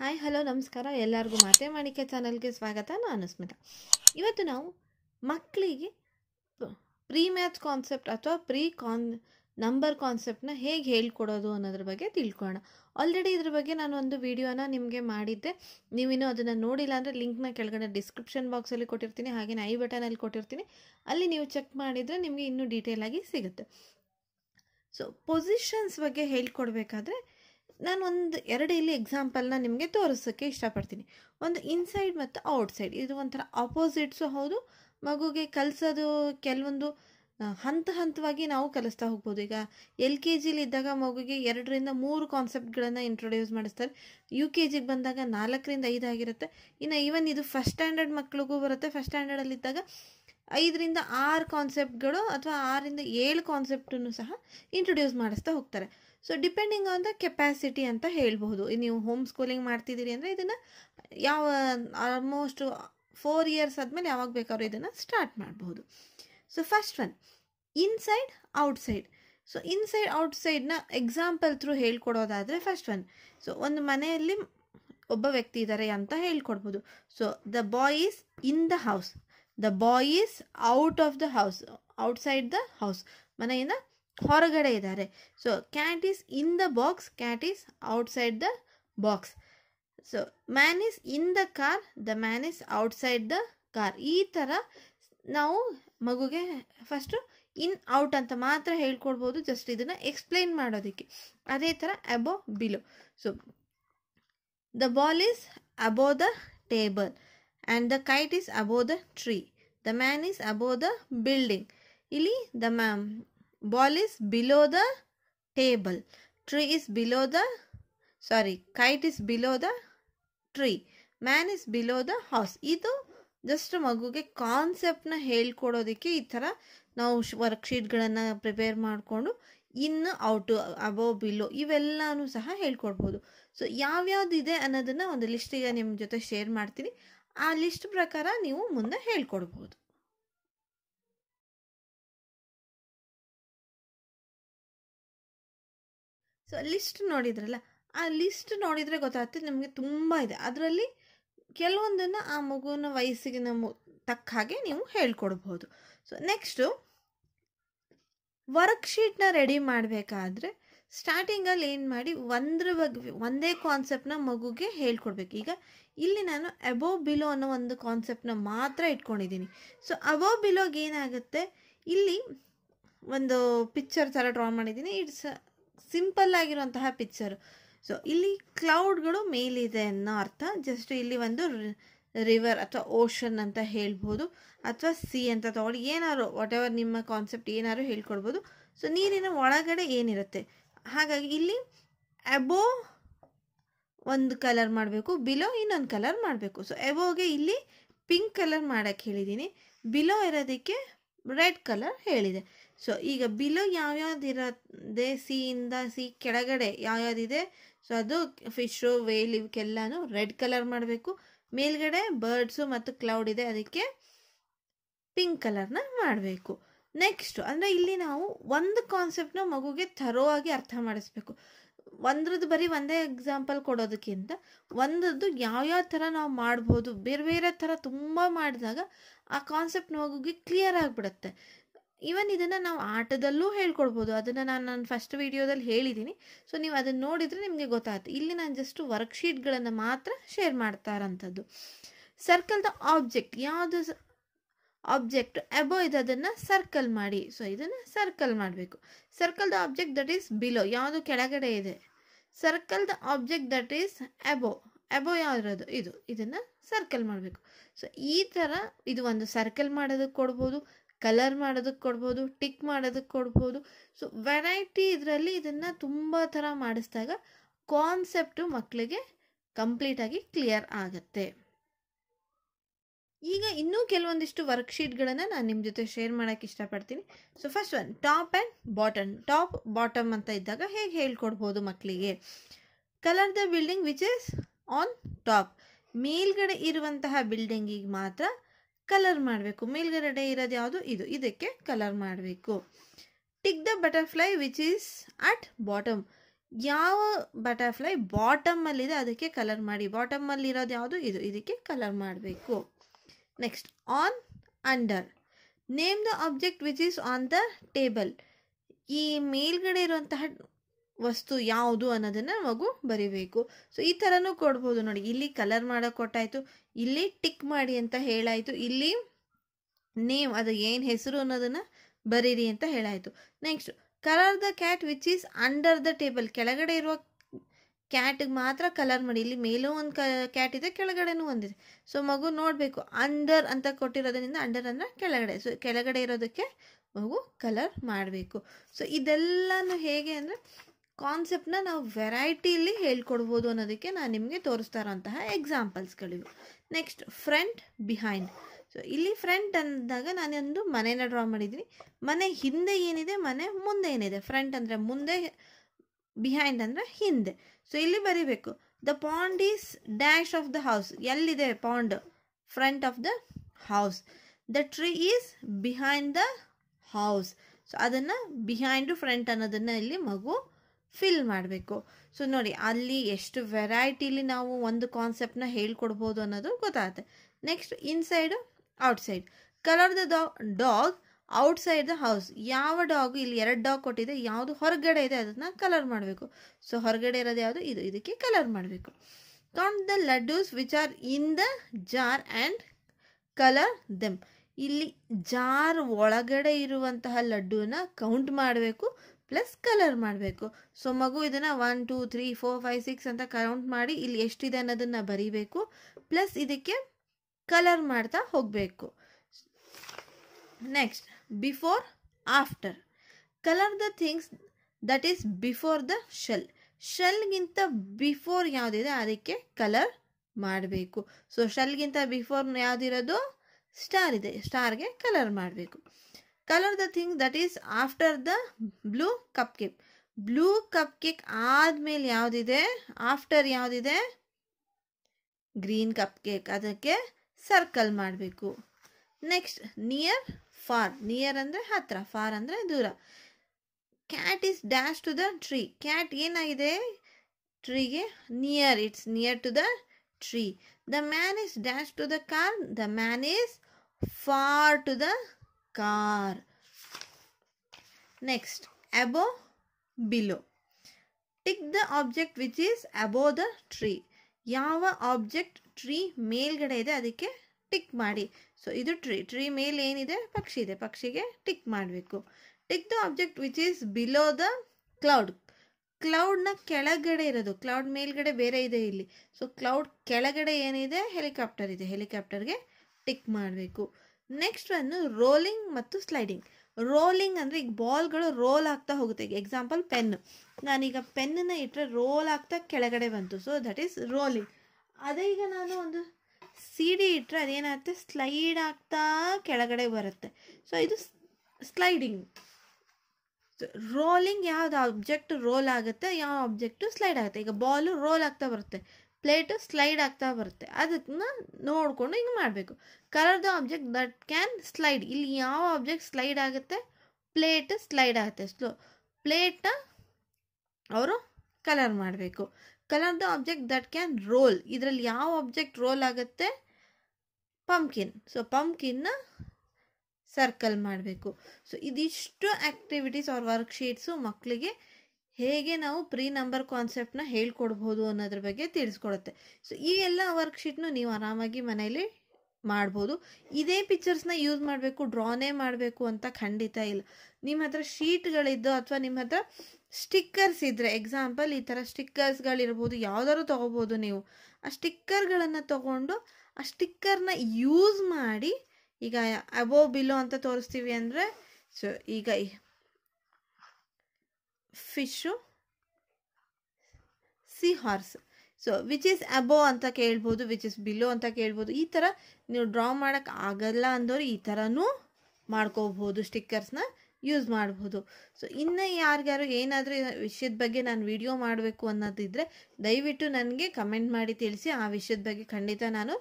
hi hello ನಮಸ್ಕಾರ ಎಲ್ಲರಿಗೂ ಮಾತೆ ಮಾಡಿಕೆ ಚಾನಲ್ಗೆ ಸ್ವಾಗತ ನಾನು ಸ್ಮಿತಾ ಇವತ್ತು ನಾವು ಮಕ್ಕಳಿಗೆ ಪ್ರೀ ಮ್ಯಾಥ್ ಕಾನ್ಸೆಪ್ಟ್ ಅಥವಾ ಪ್ರೀ ಕಾನ್ ನಂಬರ್ ಕಾನ್ಸೆಪ್ಟನ್ನ ಹೇಗೆ ಹೇಳ್ಕೊಡೋದು ಅನ್ನೋದ್ರ ಬಗ್ಗೆ ತಿಳ್ಕೊಳ್ಳೋಣ ಆಲ್ರೆಡಿ ಇದ್ರ ಬಗ್ಗೆ ನಾನು ಒಂದು ವಿಡಿಯೋನ ನಿಮಗೆ ಮಾಡಿದ್ದೆ ನೀವಿನ್ನು ಅದನ್ನು ನೋಡಿಲ್ಲ ಅಂದರೆ ಲಿಂಕ್ನ ಕೆಳಗಡೆ ಡಿಸ್ಕ್ರಿಪ್ಷನ್ ಬಾಕ್ಸಲ್ಲಿ ಕೊಟ್ಟಿರ್ತೀನಿ ಹಾಗೆಯೇ ಐ ಬಟನಲ್ಲಿ ಕೊಟ್ಟಿರ್ತೀನಿ ಅಲ್ಲಿ ನೀವು ಚೆಕ್ ಮಾಡಿದರೆ ನಿಮಗೆ ಇನ್ನೂ ಡೀಟೇಲಾಗಿ ಸಿಗುತ್ತೆ ಸೊ ಪೊಸಿಷನ್ಸ್ ಬಗ್ಗೆ ಹೇಳ್ಕೊಡ್ಬೇಕಾದ್ರೆ ನಾನು ಒಂದು ಎರಡು ಇಲ್ಲಿ ಎಕ್ಸಾಂಪಲ್ನ ನಿಮಗೆ ತೋರಿಸೋಕ್ಕೆ ಇಷ್ಟಪಡ್ತೀನಿ ಒಂದು ಇನ್ಸೈಡ್ ಮತ್ತು ಔಟ್ಸೈಡ್ ಇದು ಒಂಥರ ಅಪೋಸಿಟ್ಸು ಹೌದು ಮಗುಗೆ ಕಲಿಸೋದು ಕೆಲವೊಂದು ಹಂತ ಹಂತವಾಗಿ ನಾವು ಕಲಿಸ್ತಾ ಹೋಗ್ಬೋದು ಈಗ ಎಲ್ ಕೆ ಜಿಲಿ ಇದ್ದಾಗ ಮಗುಗೆ ಎರಡರಿಂದ ಮೂರು ಕಾನ್ಸೆಪ್ಟ್ಗಳನ್ನು ಇಂಟ್ರೊಡ್ಯೂಸ್ ಮಾಡಿಸ್ತಾರೆ ಯು ಕೆ ಜಿಗೆ ಬಂದಾಗ ನಾಲ್ಕರಿಂದ ಐದು ಆಗಿರುತ್ತೆ ಇನ್ನು ಈವನ್ ಇದು ಫಸ್ಟ್ ಸ್ಟ್ಯಾಂಡರ್ಡ್ ಮಕ್ಳಿಗೂ ಬರುತ್ತೆ ಫಸ್ಟ್ ಸ್ಟ್ಯಾಂಡರ್ಡಲ್ಲಿದ್ದಾಗ ಐದರಿಂದ ಆರು ಕಾನ್ಸೆಪ್ಟ್ಗಳು ಅಥವಾ ಆರಿಂದ ಏಳು ಕಾನ್ಸೆಪ್ಟನ್ನು ಸಹ ಇಂಟ್ರೊಡ್ಯೂಸ್ ಮಾಡಿಸ್ತಾ ಹೋಗ್ತಾರೆ so depending on the capacity ಅಂತ ಹೇಳ್ಬೋದು ನೀವು ಹೋಮ್ ಸ್ಕೂಲಿಂಗ್ ಮಾಡ್ತಿದ್ದೀರಿ ಅಂದರೆ ಇದನ್ನು ಯಾವ ಆಲ್ಮೋಸ್ಟ್ ಫೋರ್ ಇಯರ್ಸ್ ಆದಮೇಲೆ ಯಾವಾಗ ಬೇಕಾದ್ರೂ ಇದನ್ನು ಸ್ಟಾರ್ಟ್ ಮಾಡಬಹುದು so first one inside outside so inside ಔಟ್ಸೈಡ್ನ ಎಕ್ಸಾಂಪಲ್ ಥ್ರೂ ಹೇಳ್ಕೊಡೋದಾದರೆ ಫಸ್ಟ್ ಒನ್ ಸೊ ಒಂದು ಮನೆಯಲ್ಲಿ ಒಬ್ಬ ವ್ಯಕ್ತಿ ಇದ್ದಾರೆ ಅಂತ ಹೇಳ್ಕೊಡ್ಬೋದು so the boy is in the house the boy is out of the house outside the house ಮನೆಯಿಂದ ಹೊರಗಡೆ ಇದ್ದಾರೆ so cat is in the box cat is outside the box so man is in the car the man is outside the car ಈ ಥರ ನಾವು ಮಗುಗೆ first ಇನ್ out ಅಂತ ಮಾತ್ರ ಹೇಳ್ಕೊಡ್ಬೋದು just ಇದನ್ನು ಎಕ್ಸ್ಪ್ಲೈನ್ ಮಾಡೋದಕ್ಕೆ ಅದೇ ಥರ above below so the ball is above the table and the kite is above the tree the man is above the building ಇಲ್ಲಿ the ma'am ball is below the table tree is below the sorry kite is below the tree man is below the house ಇದು just ಮಗುಗೆ ಕಾನ್ಸೆಪ್ಟನ್ನ ಹೇಳ್ಕೊಡೋದಕ್ಕೆ ಈ ಥರ ನಾವು ವರ್ಕ್ಶೀಟ್ಗಳನ್ನು prepare ಮಾಡಿಕೊಂಡು ಇನ್ನು out ಅಬೋ below ಇವೆಲ್ಲನೂ ಸಹ ಹೇಳ್ಕೊಡ್ಬೋದು ಸೊ ಯಾವ್ಯಾವ್ದು ಇದೆ ಅನ್ನೋದನ್ನು ಒಂದು ಲಿಸ್ಟಿಗೆ ನಿಮ್ಮ ಜೊತೆ ಶೇರ್ ಮಾಡ್ತೀನಿ ಆ ಲಿಸ್ಟ್ ಪ್ರಕಾರ ನೀವು ಮುಂದೆ ಹೇಳ್ಕೊಡ್ಬೋದು ಸೊ ಲಿಸ್ಟ್ ನೋಡಿದ್ರಲ್ಲ ಆ ಲಿಸ್ಟ್ ನೋಡಿದರೆ ಗೊತ್ತಾಗ್ತದೆ ನಿಮಗೆ ತುಂಬ ಇದೆ ಅದರಲ್ಲಿ ಕೆಲವೊಂದನ್ನು ಆ ಮಗುವಿನ ವಯಸ್ಸಿಗೆ ನಮ್ಮ ತಕ್ಕ ಹಾಗೆ ನೀವು ಹೇಳ್ಕೊಡ್ಬೋದು ಸೊ ನೆಕ್ಸ್ಟು ವರ್ಕ್ಶೀಟ್ನ ರೆಡಿ ಮಾಡಬೇಕಾದ್ರೆ ಸ್ಟಾರ್ಟಿಂಗಲ್ಲಿ ಏನು ಮಾಡಿ ಒಂದ್ರ ಬಗ್ಗೆ ಒಂದೇ ಕಾನ್ಸೆಪ್ಟನ್ನ ಮಗುಗೆ ಹೇಳ್ಕೊಡ್ಬೇಕು ಈಗ ಇಲ್ಲಿ ನಾನು ಅಬೋವ್ ಬಿಲೋ ಅನ್ನೋ ಒಂದು ಕಾನ್ಸೆಪ್ಟ್ನ ಮಾತ್ರ ಇಟ್ಕೊಂಡಿದ್ದೀನಿ ಸೊ ಅಬೋವ್ ಬಿಲೋಗೆ ಏನಾಗುತ್ತೆ ಇಲ್ಲಿ ಒಂದು ಪಿಕ್ಚರ್ ಥರ ಡ್ರಾ ಮಾಡಿದ್ದೀನಿ ಇಟ್ಸ್ ಸಿಂಪಲ್ ಆಗಿರುವಂತಹ ಪಿಕ್ಚರ್ ಸೊ ಇಲ್ಲಿ ಕ್ಲೌಡ್ಗಳು ಮೇಲಿದೆ ಅನ್ನೋ ಅರ್ಥ ಜಸ್ಟ್ ಇಲ್ಲಿ ಒಂದು ರಿವರ್ ಅಥವಾ ಓಷನ್ ಅಂತ ಹೇಳ್ಬೋದು ಅಥವಾ ಸಿ ಅಂತ ತಗೊಂಡು ಏನಾದ್ರು ವಾಟ್ ಎವರ್ ನಿಮ್ಮ ಕಾನ್ಸೆಪ್ಟ್ ಏನಾದ್ರು ಹೇಳ್ಕೊಡ್ಬೋದು ಸೊ ನೀರಿನ ಒಳಗಡೆ ಏನಿರುತ್ತೆ ಹಾಗಾಗಿ ಇಲ್ಲಿ ಅಬೋ ಒಂದು ಕಲರ್ ಮಾಡಬೇಕು ಬಿಲೋ ಇನ್ನೊಂದು ಕಲರ್ ಮಾಡಬೇಕು ಸೊ ಎಬೋಗೆ ಇಲ್ಲಿ ಪಿಂಕ್ ಕಲರ್ ಮಾಡೋಕ್ಕೆ ಹೇಳಿದ್ದೀನಿ ಬಿಲೋ ಇರೋದಕ್ಕೆ ರೆಡ್ ಕಲರ್ ಹೇಳಿದೆ ಸೊ ಈಗ ಬಿಲೋ ಯಾವ್ಯಾವ್ದು ಇರತ್ತೆ ಸಿಯಿಂದ ಸಿ ಕೆಳಗಡೆ ಯಾವ್ಯಾವ್ದಿದೆ ಸೊ ಅದು ಫಿಶು ವೇಲ್ ಇವಕ್ಕೆಲ್ಲನೂ ರೆಡ್ ಕಲರ್ ಮಾಡಬೇಕು ಮೇಲ್ಗಡೆ ಬರ್ಡ್ಸು ಮತ್ತು ಕ್ಲೌಡ್ ಇದೆ ಅದಕ್ಕೆ ಪಿಂಕ್ ಕಲರ್ನ ಮಾಡಬೇಕು ನೆಕ್ಸ್ಟು ಅಂದರೆ ಇಲ್ಲಿ ನಾವು ಒಂದು ನ ಮಗುಗೆ ಥರೋ ಆಗಿ ಅರ್ಥ ಮಾಡಿಸ್ಬೇಕು ಒಂದ್ರದ್ದು ಬರೀ ಒಂದೇ ಎಕ್ಸಾಂಪಲ್ ಕೊಡೋದಕ್ಕಿಂತ ಒಂದದ್ದು ಯಾವ್ಯಾವ ಥರ ನಾವು ಮಾಡ್ಬೋದು ಬೇರೆ ಬೇರೆ ಥರ ತುಂಬ ಮಾಡಿದಾಗ ಆ ಕಾನ್ಸೆಪ್ಟ್ ಮಗುಗೆ ಕ್ಲಿಯರ್ ಆಗಿಬಿಡುತ್ತೆ ಈವನ್ ಇದನ್ನು ನಾವು ಆಟದಲ್ಲೂ ಹೇಳ್ಕೊಡ್ಬೋದು ಅದನ್ನು ನಾನು ಫಸ್ಟ್ ವೀಡಿಯೋದಲ್ಲಿ ಹೇಳಿದ್ದೀನಿ ಸೊ ನೀವು ಅದನ್ನು ನೋಡಿದರೆ ನಿಮಗೆ ಗೊತ್ತಾಗುತ್ತೆ ಇಲ್ಲಿ ನಾನು ಜಸ್ಟ್ ವರ್ಕ್ಶೀಟ್ಗಳನ್ನು ಮಾತ್ರ ಶೇರ್ ಮಾಡ್ತಾರಂಥದ್ದು ಸರ್ಕಲ್ ದ ಆಬ್ಜೆಕ್ಟ್ ಯಾವುದು ಆಬ್ಜೆಕ್ಟ್ ಅಬೋ ಇದು ಸರ್ಕಲ್ ಮಾಡಿ ಸೊ ಇದನ್ನು ಸರ್ಕಲ್ ಮಾಡಬೇಕು circle the object that is below ಯಾವುದು ಕೆಳಗಡೆ ಇದೆ circle the object that is above above ಯಾವ್ದು ಇದು ಇದನ್ನು ಸರ್ಕಲ್ ಮಾಡಬೇಕು ಸೊ ಈ ಥರ ಇದು ಒಂದು ಸರ್ಕಲ್ ಮಾಡೋದಕ್ಕೆ ಕೊಡ್ಬೋದು ಕಲರ್ ಮಾಡೋದಕ್ಕೆ ಕೊಡ್ಬೋದು ಟಿಕ್ ಮಾಡೋದಕ್ಕೆ ಕೊಡ್ಬೋದು ಸೊ ವೆರೈಟಿ ಇದರಲ್ಲಿ ಇದನ್ನು ತುಂಬ ಥರ ಮಾಡಿಸಿದಾಗ ಕಾನ್ಸೆಪ್ಟು ಮಕ್ಕಳಿಗೆ ಕಂಪ್ಲೀಟಾಗಿ ಕ್ಲಿಯರ್ ಆಗುತ್ತೆ ಈಗ ಇನ್ನೂ ಕೆಲವೊಂದಿಷ್ಟು ವರ್ಕ್ಶೀಟ್ಗಳನ್ನು ನಾನು ನಿಮ್ಮ ಜೊತೆ ಶೇರ್ ಮಾಡೋಕ್ಕೆ ಇಷ್ಟಪಡ್ತೀನಿ so first one top and bottom top bottom ಅಂತ ಇದ್ದಾಗ ಹೇಗೆ ಹೇಳ್ಕೊಡ್ಬೋದು ಮಕ್ಕಳಿಗೆ colour the building which is on top ಮೇಲ್ಗಡೆ ಇರುವಂತಹ ಬಿಲ್ಡಿಂಗಿಗೆ ಮಾತ್ರ ಕಲರ್ ಮಾಡಬೇಕು ಮೇಲ್ಗಡೆ ಇರೋದು ಯಾವುದು ಇದು ಇದಕ್ಕೆ ಕಲರ್ ಮಾಡಬೇಕು tick the butterfly which is at bottom ಯಾವ ಬಟರ್ಫ್ಲೈ ಬಾಟಮ್ಮಲ್ಲಿದೆ ಅದಕ್ಕೆ ಕಲರ್ ಮಾಡಿ ಇರೋದು ಯಾವುದು ಇದು ಇದಕ್ಕೆ ಕಲರ್ ಮಾಡಬೇಕು next on under name the object which is on the table ಈ ಮೇಲ್ಗಡೆ ಇರುವಂತಹ ವಸ್ತು ಯಾವುದು ಅನ್ನೋದನ್ನು ಮಗು ಬರಿಬೇಕು ಸೊ ಈ ಥರನೂ ಕೊಡ್ಬೋದು ನೋಡಿ ಇಲ್ಲಿ ಕಲರ್ ಮಾಡೋಕ್ಕೆ ಕೊಟ್ಟಾಯಿತು ಇಲ್ಲಿ ಟಿಕ್ ಮಾಡಿ ಅಂತ ಹೇಳಾಯಿತು ಇಲ್ಲಿ ನೇಮ್ ಅದು ಏನು ಹೆಸರು ಅನ್ನೋದನ್ನು ಬರೀರಿ ಅಂತ ಹೇಳಾಯಿತು next colour the cat which is under the table ಕೆಳಗಡೆ ಇರುವ ಕ್ಯಾಟಿಗೆ ಮಾತ್ರ ಕಲರ್ ಮಾಡಿ ಇಲ್ಲಿ ಮೇಲೂ ಒಂದು ಕ ಕ್ಯಾಟ್ ಇದೆ ಕೆಳಗಡೆನೂ ಒಂದಿದೆ ಸೊ ಮಗು ನೋಡಬೇಕು ಅಂಡರ್ ಅಂತ ಕೊಟ್ಟಿರೋದ್ರಿಂದ ಅಂಡರ್ ಅಂದ್ರೆ ಕೆಳಗಡೆ ಸೊ ಕೆಳಗಡೆ ಇರೋದಕ್ಕೆ ಮಗು ಕಲರ್ ಮಾಡಬೇಕು ಸೊ ಇದೆಲ್ಲನೂ ಹೇಗೆ ಅಂದರೆ ಕಾನ್ಸೆಪ್ಟ್ನ ನಾವು ವೆರೈಟಿಲಿ ಹೇಳ್ಕೊಡ್ಬೋದು ಅನ್ನೋದಕ್ಕೆ ನಾನು ನಿಮಗೆ ತೋರಿಸ್ತಾ ಇರೋಂತಹ ಎಕ್ಸಾಂಪಲ್ಸ್ಗಳಿವು ನೆಕ್ಸ್ಟ್ ಫ್ರಂಟ್ ಬಿಹೈಂಡ್ ಸೊ ಇಲ್ಲಿ ಫ್ರಂಟ್ ಅಂದಾಗ ನಾನೊಂದು ಮನೇನ ಡ್ರಾ ಮಾಡಿದ್ದೀನಿ ಮನೆ ಹಿಂದೆ ಏನಿದೆ ಮನೆ ಮುಂದೆ ಏನಿದೆ ಫ್ರಂಟ್ ಅಂದರೆ ಮುಂದೆ ಬಿಹೈಂಡ್ ಅಂದರೆ ಹಿಂದೆ ಸೊ ಇಲ್ಲಿ ಬರೀಬೇಕು the pond is dash of the house ಎಲ್ಲಿದೆ pond front of the house the tree is behind the house so ಅದನ್ನು ಬಿಹೈಂಡ್ ಫ್ರಂಟ್ ಅನ್ನೋದನ್ನು ಇಲ್ಲಿ ಮಗು ಫಿಲ್ ಮಾಡಬೇಕು ಸೊ ನೋಡಿ ಅಲ್ಲಿ ಎಷ್ಟು ವೆರೈಟಿಲಿ ನಾವು ಒಂದು ಕಾನ್ಸೆಪ್ಟ್ನ ಹೇಳ್ಕೊಡ್ಬೋದು ಅನ್ನೋದು ಗೊತ್ತಾಗುತ್ತೆ next inside outside colour the dog outside the house ಯಾವ ಡಾಗ್ ಇಲ್ಲಿ ಎರಡು ಡಾಗ್ ಕೊಟ್ಟಿದೆ ಯಾವುದು ಹೊರಗಡೆ ಇದೆ ಅದನ್ನು ಕಲರ್ ಮಾಡಬೇಕು ಸೊ ಹೊರಗಡೆ ಇರೋದು ಯಾವುದು ಇದು ಇದಕ್ಕೆ ಕಲರ್ ಮಾಡಬೇಕು count the laddoos which are in the jar and colour them ಇಲ್ಲಿ ಜಾರ್ ಒಳಗಡೆ ಇರುವಂತಹ ಲಡ್ಡೂನ ಕೌಂಟ್ ಮಾಡಬೇಕು ಪ್ಲಸ್ ಕಲರ್ ಮಾಡಬೇಕು ಸೊ ಮಗು ಇದನ್ನು one two three four five six ಅಂತ ಕೌಂಟ್ ಮಾಡಿ ಇಲ್ಲಿ ಎಷ್ಟಿದೆ ಅನ್ನೋದನ್ನು ಬರೀಬೇಕು ಪ್ಲಸ್ ಇದಕ್ಕೆ ಕಲರ್ ಮಾಡ್ತಾ ಹೋಗಬೇಕು next before after colour the things that is before the shell ಶೆಲ್ಗಿಂತ ಬಿಫೋರ್ ಯಾವುದಿದೆ ಅದಕ್ಕೆ ಕಲರ್ ಮಾಡಬೇಕು ಸೊ ಶೆಲ್ಗಿಂತ ಬಿಫೋರ್ ಯಾವುದಿರೋದು ಸ್ಟಾರ್ ಇದೆ ಸ್ಟಾರ್ಗೆ ಕಲರ್ ಮಾಡಬೇಕು colour the thing that is after the blue cupcake blue cupcake ಆದಮೇಲೆ ಯಾವುದಿದೆ ಆಫ್ಟರ್ ಯಾವುದಿದೆ ಗ್ರೀನ್ ಕಪ್ ಕೇಕ್ ಅದಕ್ಕೆ ಸರ್ಕಲ್ ಮಾಡಬೇಕು ನೆಕ್ಸ್ಟ್ ನಿಯರ್ ಫಾರ್ ನಿಯರ್ ಅಂದರೆ ಹತ್ರ ಫಾರ್ ಅಂದರೆ ದೂರ cat is dash to the tree cat ಏನಾಗಿದೆ ಟ್ರೀಗೆ near it's near to the tree the man is dash to the car the man is far to the car next above below tick the object which is above the tree ಯಾವ object tree ಮೇಲ್ಗಡೆ ಇದೆ ಅದಕ್ಕೆ tick ಮಾಡಿ so ಇದು tree tree ಮೇಲೆ ಏನಿದೆ ಪಕ್ಷಿ ಇದೆ ಪಕ್ಷಿಗೆ ಟಿಕ್ ಮಾಡಬೇಕು tick the object which is below the cloud ಕ್ಲೌಡ್ನ ಕೆಳಗಡೆ ಇರೋದು ಕ್ಲೌಡ್ ಮೇಲ್ಗಡೆ ಬೇರೆ ಇದೆ ಇಲ್ಲಿ ಸೊ ಕ್ಲೌಡ್ ಕೆಳಗಡೆ ಏನಿದೆ ಹೆಲಿಕಾಪ್ಟರ್ ಇದೆ ಹೆಲಿಕಾಪ್ಟರ್ಗೆ ಟಿಕ್ ಮಾಡಬೇಕು ನೆಕ್ಸ್ಟ್ ಒಂದು ರೋಲಿಂಗ್ ಮತ್ತು ಸ್ಲೈಡಿಂಗ್ ರೋಲಿಂಗ್ ಅಂದರೆ ಈಗ ಬಾಲ್ಗಳು ರೋಲ್ ಆಗ್ತಾ ಹೋಗುತ್ತೆ ಈಗ ಎಕ್ಸಾಂಪಲ್ ಪೆನ್ ನಾನೀಗ ಪೆನ್ನನ್ನು ಇಟ್ಟರೆ ರೋಲ್ ಆಗ್ತಾ ಕೆಳಗಡೆ ಬಂತು ಸೊ ದಟ್ ಈಸ್ ರೋಲಿಂಗ್ ಅದೇ ಈಗ ನಾನು ಒಂದು ಸಿಡಿ ಇಟ್ಟರೆ ಅದೇನಾಗುತ್ತೆ ಸ್ಲೈಡ್ ಆಗ್ತಾ ಕೆಳಗಡೆ ಬರುತ್ತೆ ಸೊ ಇದು ಸ್ಲೈಡಿಂಗ್ ರೋಲಿಂಗ್ ಯಾವ್ದು ಆಬ್ಜೆಕ್ಟ್ ರೋಲ್ ಆಗುತ್ತೆ ಯಾವ ಆಬ್ಜೆಕ್ಟು ಸ್ಲೈಡ್ ಆಗುತ್ತೆ ಈಗ ಬಾಲು ರೋಲ್ ಆಗ್ತಾ ಬರುತ್ತೆ ಪ್ಲೇಟು ಸ್ಲೈಡ್ ಆಗ್ತಾ ಬರುತ್ತೆ ಅದನ್ನ ನೋಡಿಕೊಂಡು ಹಿಂಗೆ ಮಾಡಬೇಕು colour the object that can slide ಇಲ್ಲಿ ಯಾವ ಆಬ್ಜೆಕ್ಟ್ ಸ್ಲೈಡ್ ಆಗುತ್ತೆ ಪ್ಲೇಟ್ ಸ್ಲೈಡ್ ಆಗುತ್ತೆ ಸ್ಲೋ ಪ್ಲೇಟ್ ಅವರು ಕಲರ್ ಮಾಡಬೇಕು colour the object that can roll ಇದರಲ್ಲಿ ಯಾವ ಆಬ್ಜೆಕ್ಟ್ ರೋಲ್ ಆಗುತ್ತೆ ಪಂಪ್ಕಿನ್ ಸೊ ಪಂಪ್ಕಿನ್ನ ಸರ್ಕಲ್ ಮಾಡಬೇಕು ಸೊ ಇದಿಷ್ಟು ಆ್ಯಕ್ಟಿವಿಟೀಸ್ ಅವ್ರ ವರ್ಕ್ಶೀಟ್ಸು ಮಕ್ಕಳಿಗೆ ಹೇಗೆ ನಾವು ಪ್ರೀ ನಂಬರ್ ಕಾನ್ಸೆಪ್ಟ್ನ ಹೇಳ್ಕೊಡ್ಬೋದು ಅನ್ನೋದ್ರ ಬಗ್ಗೆ ತಿಳಿಸ್ಕೊಡುತ್ತೆ ಸೊ ಈ ಎಲ್ಲ ವರ್ಕ್ಶೀಟ್ನೂ ನೀವು ಆರಾಮಾಗಿ ಮನೇಲಿ ಮಾಡ್ಬೋದು ಇದೇ ಪಿಕ್ಚರ್ಸ್ನ ಯೂಸ್ ಮಾಡಬೇಕು ಡ್ರಾನೇ ಮಾಡಬೇಕು ಅಂತ ಖಂಡಿತ ಇಲ್ಲ ನಿಮ್ಮ ಹತ್ರ ಶೀಟ್ಗಳಿದ್ದು ಅಥವಾ ನಿಮ್ಮ ಹತ್ರ ಸ್ಟಿಕ್ಕರ್ಸ್ ಇದ್ದರೆ ಎಕ್ಸಾಂಪಲ್ ಈ ಥರ ಸ್ಟಿಕ್ಕರ್ಸ್ಗಳಿರ್ಬೋದು ಯಾವ್ದಾದ್ರು ತೊಗೋಬೋದು ನೀವು ಆ ಸ್ಟಿಕ್ಕರ್ಗಳನ್ನು ತೊಗೊಂಡು ಆ ಸ್ಟಿಕ್ಕರ್ನ ಯೂಸ್ ಮಾಡಿ ಈಗ ಅಬೋ ಬಿಲೋ ಅಂತ ತೋರಿಸ್ತೀವಿ ಅಂದರೆ ಸೊ ಈಗ fish seahorse so which is above ಅಂತ ಕೇಳ್ಬೋದು ವಿಚ್ ಇಸ್ ಬಿಲೋ ಅಂತ ಕೇಳ್ಬೋದು ಈ ಥರ ನೀವು ಡ್ರಾ ಮಾಡೋಕ್ಕೆ ಆಗಲ್ಲ ಅಂದವರು ಈ ಥರನೂ ಮಾಡ್ಕೋಬೋದು ಸ್ಟಿಕ್ಕರ್ಸ್ನ ಯೂಸ್ ಮಾಡ್ಬೋದು ಸೊ ಇನ್ನು ಯಾರಿಗಾರು ಏನಾದರೂ ವಿಷಯದ ಬಗ್ಗೆ ನಾನು ವಿಡಿಯೋ ಮಾಡಬೇಕು ಅನ್ನೋದಿದ್ದರೆ ದಯವಿಟ್ಟು ನನಗೆ ಕಮೆಂಟ್ ಮಾಡಿ ತಿಳಿಸಿ ಆ ವಿಷಯದ ಬಗ್ಗೆ ಖಂಡಿತ ನಾನು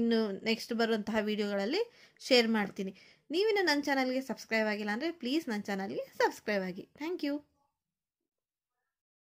ಇನ್ನು ನೆಕ್ಸ್ಟ್ ಬರುವಂತಹ ವಿಡಿಯೋಗಳಲ್ಲಿ ಶೇರ್ ಮಾಡ್ತೀನಿ ನೀವಿನ್ನು ನನ್ನ ಚಾನಲ್ಗೆ ಸಬ್ಸ್ಕ್ರೈಬ್ ಆಗಿಲ್ಲ ಅಂದರೆ ಪ್ಲೀಸ್ ನನ್ನ ಚಾನಲ್ಗೆ ಸಬ್ಸ್ಕ್ರೈಬ್ ಆಗಿ ಥ್ಯಾಂಕ್ ಯು